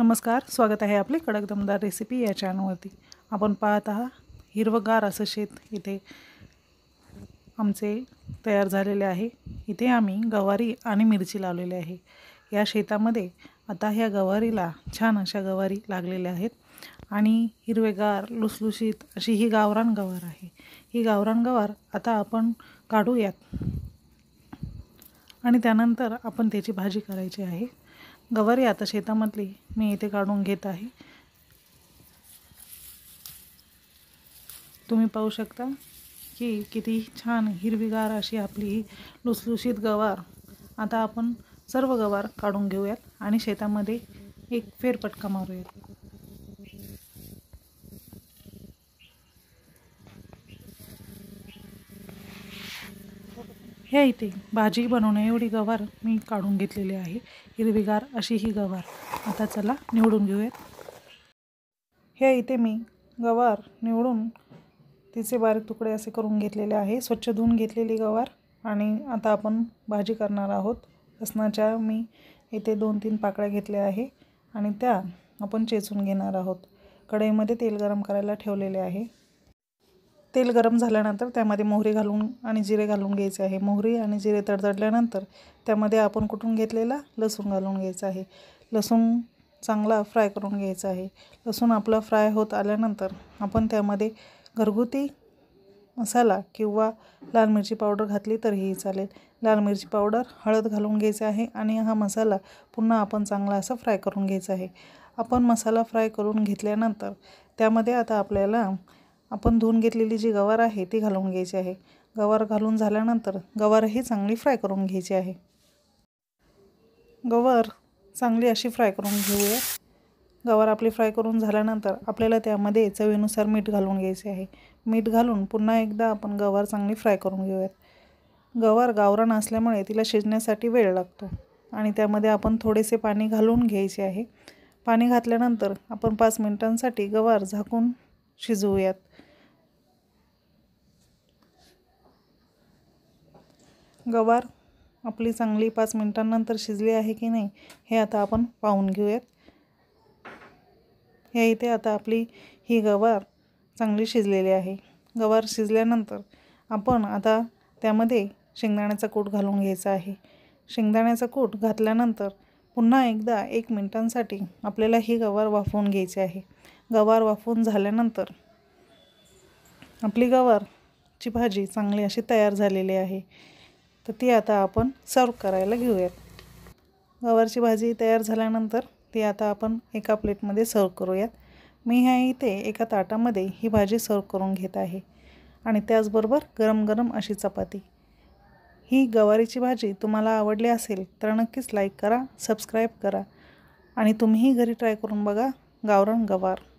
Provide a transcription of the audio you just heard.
नमस्कार स्वागत आहे आपले कडक दमदार रेसिपी या चॅनलवरती आपण पाहत आहात हिरवगार असं शेत इथे आमचे तयार झालेले आहे इथे आम्ही गवारी आणि मिरची लावलेली आहे या शेतामध्ये आता ह्या गवारीला छान अशा गवारी लागलेल्या आहेत आणि हिरवेगार लुसलुशीत अशी ही गावरान गवार आहे ही गावरान गवार आता आपण काढूयात आणि त्यानंतर आपण त्याची भाजी करायची आहे गवारी आता शेतामधली मी इथे काढून घेत आहे तुम्ही पाहू शकता की किती छान हिरवीगार अशी आपली ही लुसलुशीत गवार आता आपण सर्व गवार काढून घेऊयात आणि शेतामध्ये एक फेरपटका मारूयात हे इथे भाजी बनवणे एवढी गवार मी काढून घेतलेली आहे हिरवीगार अशी ही गवार आता चला निवडून घेऊयात हे इथे मी गवार निवडून तिचे बारीक तुकडे असे करून घेतलेले आहे स्वच्छ धुवून घेतलेली गवार आणि आता आपण भाजी करणार आहोत लसणाच्या मी इथे दोन तीन पाकळ्या घेतल्या आहे आणि त्या आपण चेचून घेणार आहोत कढईमध्ये तेल गरम करायला ठेवलेले आहे तेल गरम झाल्यानंतर त्यामध्ये मोहरी घालून आणि जिरे घालून घ्यायचे आहे मोहरी आणि जिरे तडतडल्यानंतर त्यामध्ये आपण कुठून घेतलेला लसूण घालून घ्यायचा आहे लसूण चांगला फ्राय करून घ्यायचा आहे लसूण आपला फ्राय होत आल्यानंतर आपण त्यामध्ये घरगुती मसाला किंवा लाल मिरची पावडर घातली तरीही चालेल लाल मिरची पावडर हळद घालून घ्यायचे आहे आणि हा मसाला पुन्हा आपण चांगला असा फ्राय करून घ्यायचा आहे आपण मसाला फ्राय करून घेतल्यानंतर त्यामध्ये आता आपल्याला आपण धुवून घेतलेली जी गवार आहे ती घालून घ्यायची आहे गवार घालून झाल्यानंतर गवार ही चांगली फ्राय करून घ्यायची आहे गवार चांगली अशी फ्राय करून घेऊया गवार आपली फ्राय करून झाल्यानंतर आपल्याला त्यामध्ये चवीनुसार मीठ घालून घ्यायचे आहे मीठ घालून पुन्हा एकदा आपण गवार चांगली फ्राय करून घेऊयात गवार गावरण असल्यामुळे तिला शिजण्यासाठी वेळ लागतो आणि त्यामध्ये आपण थोडेसे पाणी घालून घ्यायचे आहे पाणी घातल्यानंतर आपण पाच मिनिटांसाठी गवार झाकून शिजवूयात गवार आपली चांगली पाच मिनिटांनंतर शिजली आहे की नाही हे आता आपण पाहून घेऊयात हे इथे आता आपली ही गवार चांगली शिजलेली आहे गवार शिजल्यानंतर आपण आता त्यामध्ये शेंगदाण्याचा कूट घालून घ्यायचा आहे शेंगदाण्याचा कूट घातल्यानंतर पुन्हा एकदा एक, मिनटांसाठी आपल्याला ही गवार वाफवून घ्यायची आहे गवार वाफवून झाल्यानंतर आपली गवारची भाजी चांगली अशी तयार झालेली आहे तर ती आता आपण सर्व करायला घेऊयात गवारची भाजी तयार झाल्यानंतर ती आता आपण एका प्लेटमध्ये सर्व करूयात मी ह्या इथे एका ताटामध्ये ही भाजी सर्व करून घेत आहे आणि त्याचबरोबर गरम गरम अशी चपाती ही गवारीची भाजी तुम्हाला आवडली असेल तर नक्कीच लाईक करा सबस्क्राईब करा आणि तुम्हीही घरी ट्राय करून बघा गावरण गवार